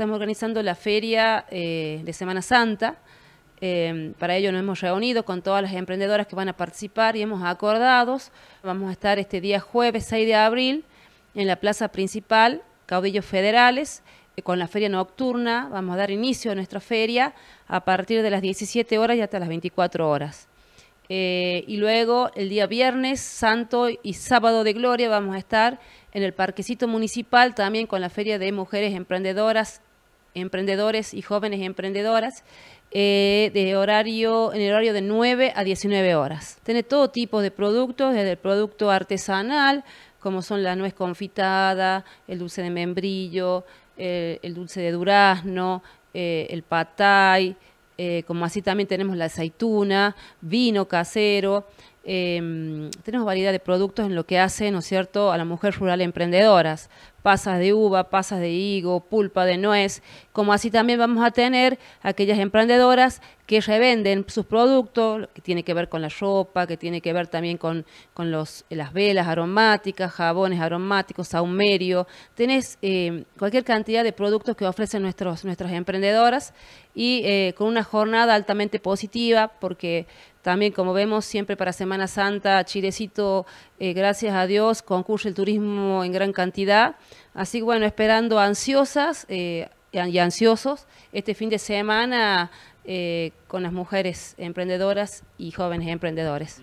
Estamos organizando la feria eh, de Semana Santa. Em, para ello nos hemos reunido con todas las emprendedoras que van a participar y hemos acordado. Vamos a estar este día jueves 6 de abril en la plaza principal, Caudillos Federales, eh, con la feria nocturna. Vamos a dar inicio a nuestra feria a partir de las 17 horas y hasta las 24 horas. Eh, y luego el día viernes, santo y sábado de gloria vamos a estar en el parquecito municipal también con la feria de mujeres emprendedoras emprendedores y jóvenes emprendedoras eh, de horario, en el horario de 9 a 19 horas. Tiene todo tipo de productos, desde el producto artesanal, como son la nuez confitada, el dulce de membrillo, el dulce de durazno, eh, el patay, eh, como así también tenemos la aceituna, vino casero, Em, tenemos variedad de productos en lo que hace, ¿no es cierto?, a la mujer rural emprendedoras. Pasas de uva, pasas de higo, pulpa de nuez, como así también vamos a tener aquellas emprendedoras que revenden sus productos, que tiene que ver con la ropa, que tiene que ver también con, las velas aromáticas, jabones aromáticos, saumerio. Tenés em, cualquier cantidad de productos que ofrecen nuestros, nuestras emprendedoras y eh, con una jornada altamente positiva porque también, como vemos, siempre para Semana Santa, Chilecito, eh, gracias a Dios, concurre el turismo en gran cantidad. Así bueno, esperando ansiosas eh, y ansiosos este fin de semana eh, con las mujeres emprendedoras y jóvenes emprendedores.